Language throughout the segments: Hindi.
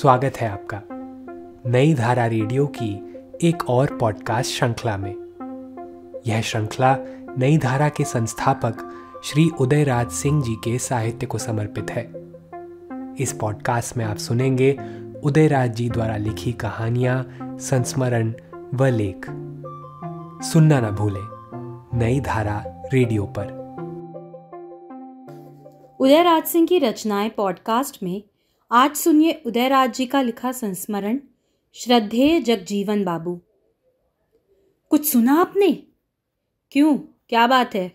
स्वागत है आपका नई धारा रेडियो की एक और पॉडकास्ट श्रृंखला में यह श्रृंखला नई धारा के संस्थापक श्री उदयराज सिंह जी के साहित्य को समर्पित है इस पॉडकास्ट में आप सुनेंगे उदयराज जी द्वारा लिखी कहानियां संस्मरण व लेख सुनना ना भूलें नई धारा रेडियो पर उदयराज सिंह की रचनाएं पॉडकास्ट में आज सुनिए उदयराज जी का लिखा संस्मरण श्रद्धेय जगजीवन बाबू कुछ सुना आपने क्यों क्या बात है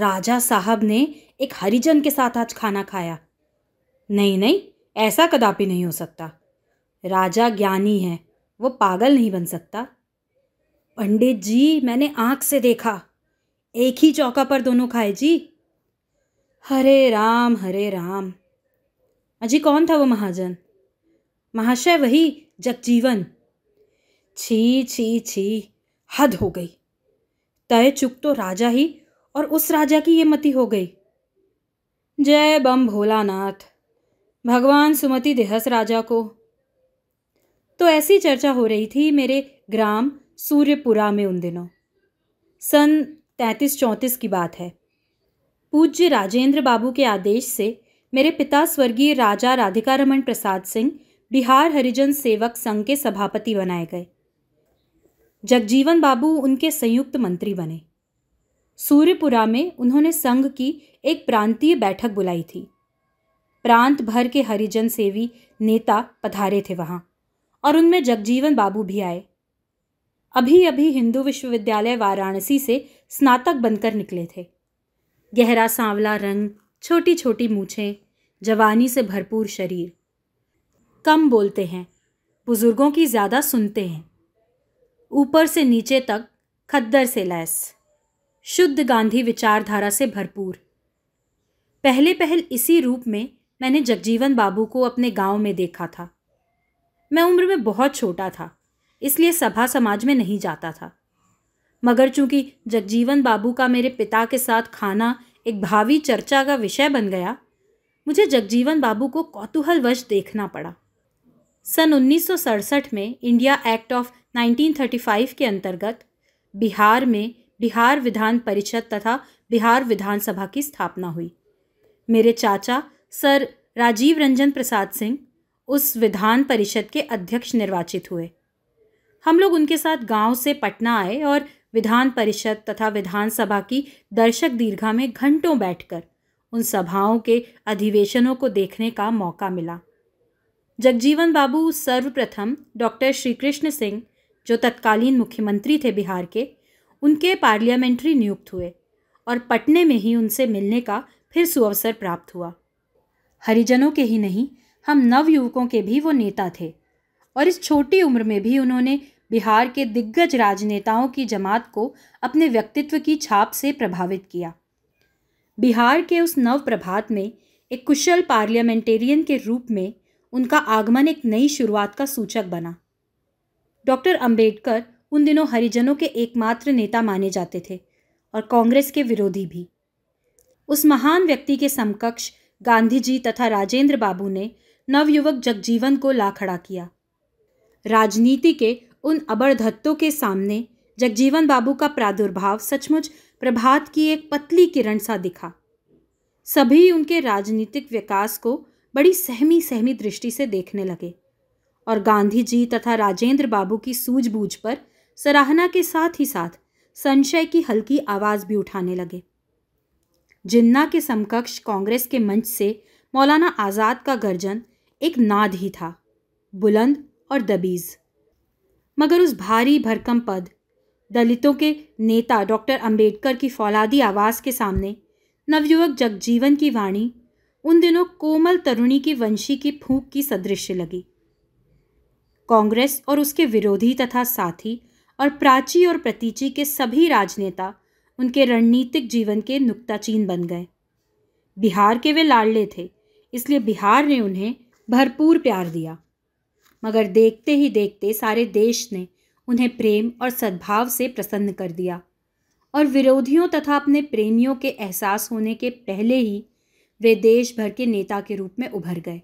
राजा साहब ने एक हरिजन के साथ आज खाना खाया नहीं नहीं ऐसा कदापि नहीं हो सकता राजा ज्ञानी है वो पागल नहीं बन सकता पंडित जी मैंने आंख से देखा एक ही चौका पर दोनों खाए जी हरे राम हरे राम अजी कौन था वो महाजन महाशय वही जगजीवन छी छी छी हद हो गई तय चुक तो राजा ही और उस राजा की ये मति हो गई जय बम भोलानाथ भगवान सुमति देहस राजा को तो ऐसी चर्चा हो रही थी मेरे ग्राम सूर्यपुरा में उन दिनों सन तैंतीस चौंतीस की बात है पूज्य राजेंद्र बाबू के आदेश से मेरे पिता स्वर्गीय राजा राधिका रमन प्रसाद सिंह बिहार हरिजन सेवक संघ के सभापति बनाए गए जगजीवन बाबू उनके संयुक्त मंत्री बने सूर्यपुरा में उन्होंने संघ की एक प्रांतीय बैठक बुलाई थी प्रांत भर के हरिजन सेवी नेता पधारे थे वहाँ और उनमें जगजीवन बाबू भी आए अभी अभी हिंदू विश्वविद्यालय वाराणसी से स्नातक बनकर निकले थे गहरा सांवला रंग छोटी छोटी मूछें जवानी से भरपूर शरीर कम बोलते हैं बुज़ुर्गों की ज़्यादा सुनते हैं ऊपर से नीचे तक खद्दर से लैस शुद्ध गांधी विचारधारा से भरपूर पहले पहल इसी रूप में मैंने जगजीवन बाबू को अपने गांव में देखा था मैं उम्र में बहुत छोटा था इसलिए सभा समाज में नहीं जाता था मगर चूंकि जगजीवन बाबू का मेरे पिता के साथ खाना एक भावी चर्चा का विषय बन गया मुझे जगजीवन बाबू को कौतूहलवश देखना पड़ा सन उन्नीस में इंडिया एक्ट ऑफ 1935 के अंतर्गत बिहार में बिहार विधान परिषद तथा बिहार विधानसभा की स्थापना हुई मेरे चाचा सर राजीव रंजन प्रसाद सिंह उस विधान परिषद के अध्यक्ष निर्वाचित हुए हम लोग उनके साथ गांव से पटना आए और विधान परिषद तथा विधानसभा की दर्शक दीर्घा में घंटों बैठकर उन सभाओं के अधिवेशनों को देखने का मौका मिला जगजीवन बाबू सर्वप्रथम डॉक्टर श्री कृष्ण सिंह जो तत्कालीन मुख्यमंत्री थे बिहार के उनके पार्लियामेंट्री नियुक्त हुए और पटने में ही उनसे मिलने का फिर सुअवसर प्राप्त हुआ हरिजनों के ही नहीं हम नवयुवकों के भी वो नेता थे और इस छोटी उम्र में भी उन्होंने बिहार के दिग्गज राजनेताओं की जमात को अपने व्यक्तित्व की छाप से प्रभावित किया बिहार के उस नव प्रभात में एक कुशल पार्लियामेंटेरियन के रूप में उनका आगमन एक नई शुरुआत का सूचक बना डॉक्टर अंबेडकर उन दिनों हरिजनों के एकमात्र नेता माने जाते थे और कांग्रेस के विरोधी भी उस महान व्यक्ति के समकक्ष गांधी जी तथा राजेंद्र बाबू ने नवयुवक जगजीवन को ला खड़ा किया राजनीति के उन अबड़धत्तों के सामने जगजीवन बाबू का प्रादुर्भाव सचमुच प्रभात की एक पतली किरण सा दिखा सभी उनके राजनीतिक विकास को बड़ी सहमी सहमी दृष्टि से देखने लगे और गांधी जी तथा राजेंद्र बाबू की सूझबूझ पर सराहना के साथ ही साथ संशय की हल्की आवाज भी उठाने लगे जिन्ना के समकक्ष कांग्रेस के मंच से मौलाना आज़ाद का गर्जन एक नाद ही था बुलंद और दबीज़ मगर उस भारी भरकम पद दलितों के नेता डॉक्टर अंबेडकर की फौलादी आवाज़ के सामने नवयुवक जगजीवन की वाणी उन दिनों कोमल तरुणी की वंशी की फूंक की सदृश लगी कांग्रेस और उसके विरोधी तथा साथी और प्राची और प्रतीची के सभी राजनेता उनके रणनीतिक जीवन के नुक्ताचीन बन गए बिहार के वे लाडले थे इसलिए बिहार ने उन्हें भरपूर प्यार दिया मगर देखते ही देखते सारे देश ने उन्हें प्रेम और सद्भाव से प्रसन्न कर दिया और विरोधियों तथा अपने प्रेमियों के एहसास होने के पहले ही वे देश भर के नेता के रूप में उभर गए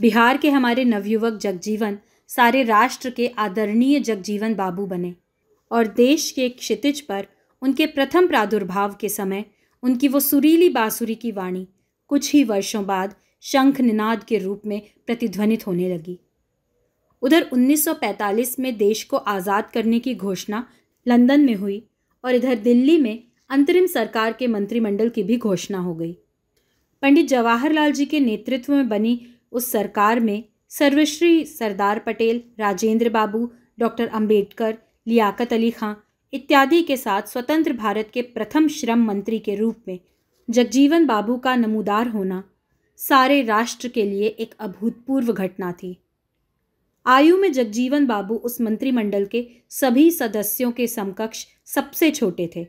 बिहार के हमारे नवयुवक जगजीवन सारे राष्ट्र के आदरणीय जगजीवन बाबू बने और देश के क्षितिज पर उनके प्रथम प्रादुर्भाव के समय उनकी वो सुरीली बाँसुरी की वाणी कुछ ही वर्षों बाद शंख निनाद के रूप में प्रतिध्वनित होने लगी उधर 1945 में देश को आज़ाद करने की घोषणा लंदन में हुई और इधर दिल्ली में अंतरिम सरकार के मंत्रिमंडल की भी घोषणा हो गई पंडित जवाहरलाल जी के नेतृत्व में बनी उस सरकार में सर्वश्री सरदार पटेल राजेंद्र बाबू डॉक्टर अंबेडकर लियाकत अली खां इत्यादि के साथ स्वतंत्र भारत के प्रथम श्रम मंत्री के रूप में जगजीवन बाबू का नमूदार होना सारे राष्ट्र के लिए एक अभूतपूर्व घटना थी आयु में जगजीवन बाबू उस मंत्रिमंडल के सभी सदस्यों के समकक्ष सबसे छोटे थे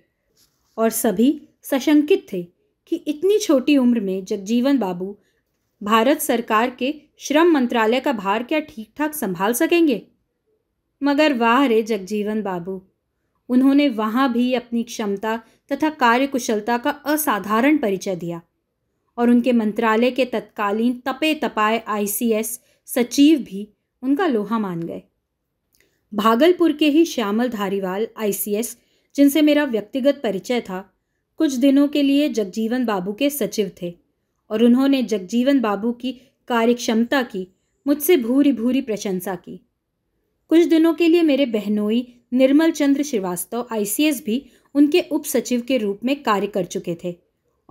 और सभी सशंकित थे कि इतनी छोटी उम्र में जगजीवन बाबू भारत सरकार के श्रम मंत्रालय का भार क्या ठीक ठाक संभाल सकेंगे मगर वाह रे जगजीवन बाबू उन्होंने वहाँ भी अपनी क्षमता तथा कार्यकुशलता का असाधारण परिचय दिया और उनके मंत्रालय के तत्कालीन तपे तपाए आईसीएस सचिव भी उनका लोहा मान गए भागलपुर के ही श्यामल धारीवाल आईसीएस जिनसे मेरा व्यक्तिगत परिचय था कुछ दिनों के लिए जगजीवन बाबू के सचिव थे और उन्होंने जगजीवन बाबू की कार्यक्षमता की मुझसे भूरी भूरी प्रशंसा की कुछ दिनों के लिए मेरे बहनोई निर्मल चंद्र श्रीवास्तव आई भी उनके उप सचिव के रूप में कार्य कर चुके थे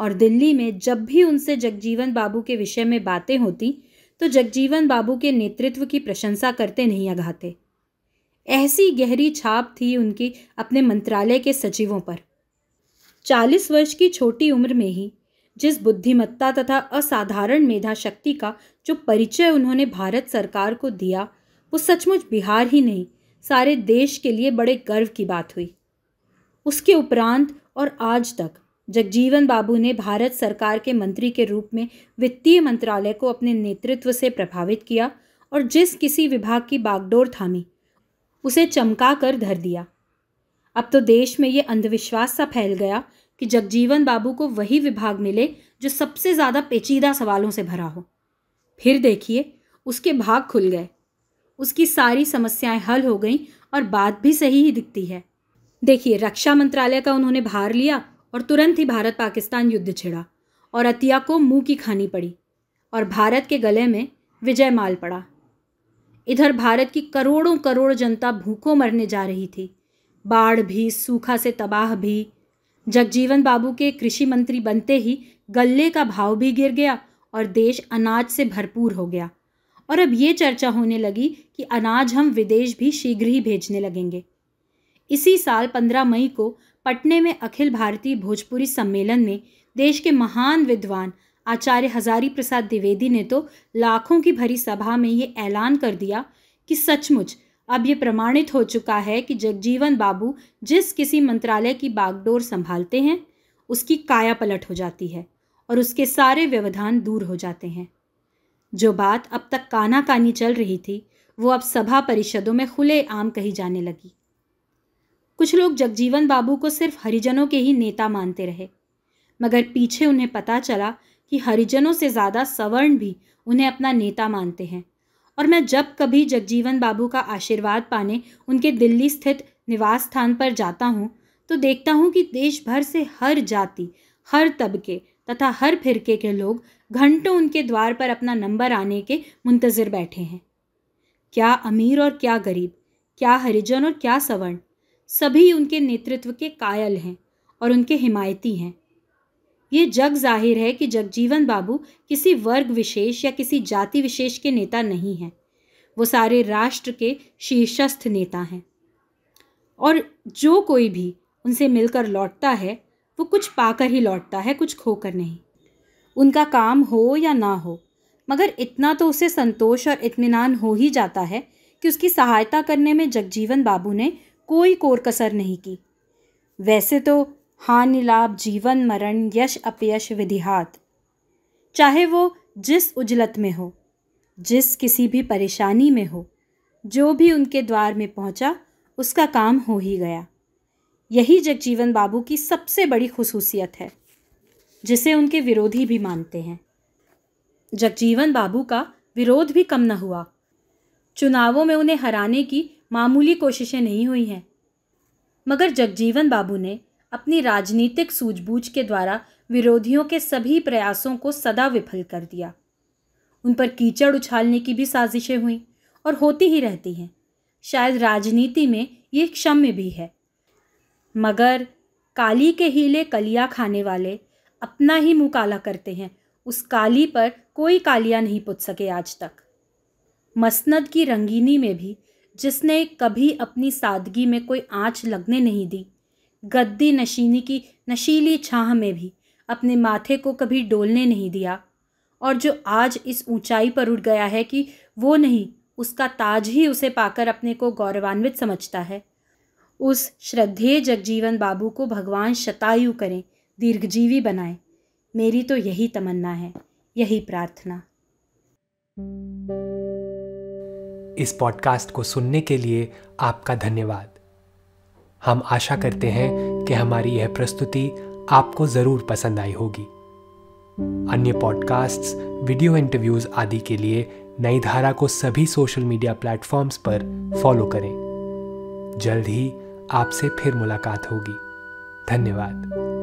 और दिल्ली में जब भी उनसे जगजीवन बाबू के विषय में बातें होती तो जगजीवन बाबू के नेतृत्व की प्रशंसा करते नहीं अघाते ऐसी गहरी छाप थी उनकी अपने मंत्रालय के सचिवों पर चालीस वर्ष की छोटी उम्र में ही जिस बुद्धिमत्ता तथा असाधारण मेधा शक्ति का जो परिचय उन्होंने भारत सरकार को दिया वो सचमुच बिहार ही नहीं सारे देश के लिए बड़े गर्व की बात हुई उसके उपरांत और आज तक जगजीवन बाबू ने भारत सरकार के मंत्री के रूप में वित्तीय मंत्रालय को अपने नेतृत्व से प्रभावित किया और जिस किसी विभाग की बागडोर थामी उसे चमका कर धर दिया अब तो देश में ये अंधविश्वास सा फैल गया कि जगजीवन बाबू को वही विभाग मिले जो सबसे ज़्यादा पेचीदा सवालों से भरा हो फिर देखिए उसके भाग खुल गए उसकी सारी समस्याएं हल हो गईं और बात भी सही ही दिखती है देखिए रक्षा मंत्रालय का उन्होंने भार लिया और तुरंत ही भारत पाकिस्तान युद्ध छिड़ा और अतिया को मुंह की खानी पड़ी और भारत के गले में विजय माल पड़ा इधर भारत की करोड़ों करोड़ जनता भूखों मरने जा रही थी बाढ़ भी सूखा से तबाह भी जगजीवन बाबू के कृषि मंत्री बनते ही गल्ले का भाव भी गिर गया और देश अनाज से भरपूर हो गया और अब ये चर्चा होने लगी कि अनाज हम विदेश भी शीघ्र ही भेजने लगेंगे इसी साल 15 मई को पटने में अखिल भारतीय भोजपुरी सम्मेलन में देश के महान विद्वान आचार्य हजारी प्रसाद द्विवेदी ने तो लाखों की भरी सभा में ये ऐलान कर दिया कि सचमुच अब ये प्रमाणित हो चुका है कि जगजीवन बाबू जिस किसी मंत्रालय की बागडोर संभालते हैं उसकी काया पलट हो जाती है और उसके सारे व्यवधान दूर हो जाते हैं जो बात अब तक काना कानी चल रही थी वो अब सभा परिषदों में खुले आम कही जाने लगी कुछ लोग जगजीवन बाबू को सिर्फ हरिजनों के ही नेता मानते रहे मगर पीछे उन्हें पता चला कि हरिजनों से ज़्यादा सवर्ण भी उन्हें अपना नेता मानते हैं और मैं जब कभी जगजीवन बाबू का आशीर्वाद पाने उनके दिल्ली स्थित निवास स्थान पर जाता हूँ तो देखता हूँ कि देश भर से हर जाति हर तबके तथा हर फिरके के लोग घंटों उनके द्वार पर अपना नंबर आने के मुंतज़र बैठे हैं क्या अमीर और क्या गरीब क्या हरिजन और क्या सवर्ण सभी उनके नेतृत्व के कायल हैं और उनके हिमायती हैं ये जग जाहिर है कि जगजीवन बाबू किसी वर्ग विशेष या किसी जाति विशेष के नेता नहीं हैं वो सारे राष्ट्र के शीर्षस्थ नेता हैं और जो कोई भी उनसे मिलकर लौटता है वो कुछ पाकर ही लौटता है कुछ खोकर नहीं उनका काम हो या ना हो मगर इतना तो उसे संतोष और इत्मीनान हो ही जाता है कि उसकी सहायता करने में जगजीवन बाबू ने कोई कोर कसर नहीं की वैसे तो हानि लाभ जीवन मरण यश अपयश विधिहात चाहे वो जिस उजलत में हो जिस किसी भी परेशानी में हो जो भी उनके द्वार में पहुंचा उसका काम हो ही गया यही जगजीवन बाबू की सबसे बड़ी खसूसियत है जिसे उनके विरोधी भी मानते हैं जगजीवन बाबू का विरोध भी कम न हुआ चुनावों में उन्हें हराने की मामूली कोशिशें नहीं हुई हैं मगर जगजीवन बाबू ने अपनी राजनीतिक सूझबूझ के द्वारा विरोधियों के सभी प्रयासों को सदा विफल कर दिया उन पर कीचड़ उछालने की भी साजिशें हुई और होती ही रहती हैं शायद राजनीति में ये क्षम्य भी है मगर काली के हीले कलिया खाने वाले अपना ही मुँह काला करते हैं उस काली पर कोई कालिया नहीं पुत सके आज तक मसनद की रंगीनी में भी जिसने कभी अपनी सादगी में कोई आँच लगने नहीं दी गद्दी नशीनी की नशीली छाह में भी अपने माथे को कभी डोलने नहीं दिया और जो आज इस ऊंचाई पर उठ गया है कि वो नहीं उसका ताज ही उसे पाकर अपने को गौरवान्वित समझता है उस श्रद्धेय जगजीवन बाबू को भगवान शतायु करें दीर्घजीवी बनाएं मेरी तो यही तमन्ना है यही प्रार्थना इस पॉडकास्ट को सुनने के लिए आपका धन्यवाद हम आशा करते हैं कि हमारी यह प्रस्तुति आपको ज़रूर पसंद आई होगी अन्य पॉडकास्ट्स, वीडियो इंटरव्यूज़ आदि के लिए नई धारा को सभी सोशल मीडिया प्लेटफॉर्म्स पर फॉलो करें जल्द ही आपसे फिर मुलाकात होगी धन्यवाद